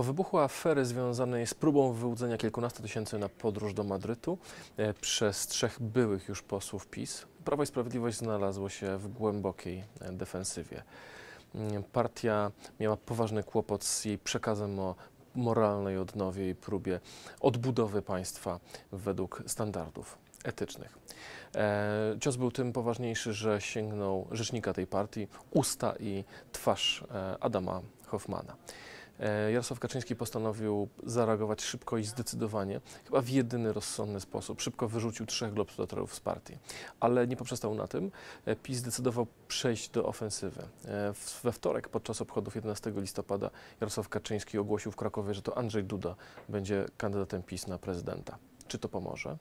Po wybuchu afery związanej z próbą wyłudzenia kilkunastu tysięcy na podróż do Madrytu e, przez trzech byłych już posłów PiS, Prawo i Sprawiedliwość znalazło się w głębokiej e, defensywie. Mm, partia miała poważny kłopot z jej przekazem o moralnej odnowie i próbie odbudowy państwa według standardów etycznych. E, cios był tym poważniejszy, że sięgnął rzecznika tej partii, usta i twarz e, Adama Hoffmana. E, Jarosław Kaczyński postanowił zareagować szybko i zdecydowanie, chyba w jedyny rozsądny sposób. Szybko wyrzucił trzech globsulatorów z partii, ale nie poprzestał na tym. E, PiS zdecydował przejść do ofensywy. E, we wtorek podczas obchodów 11 listopada Jarosław Kaczyński ogłosił w Krakowie, że to Andrzej Duda będzie kandydatem PiS na prezydenta. Czy to pomoże?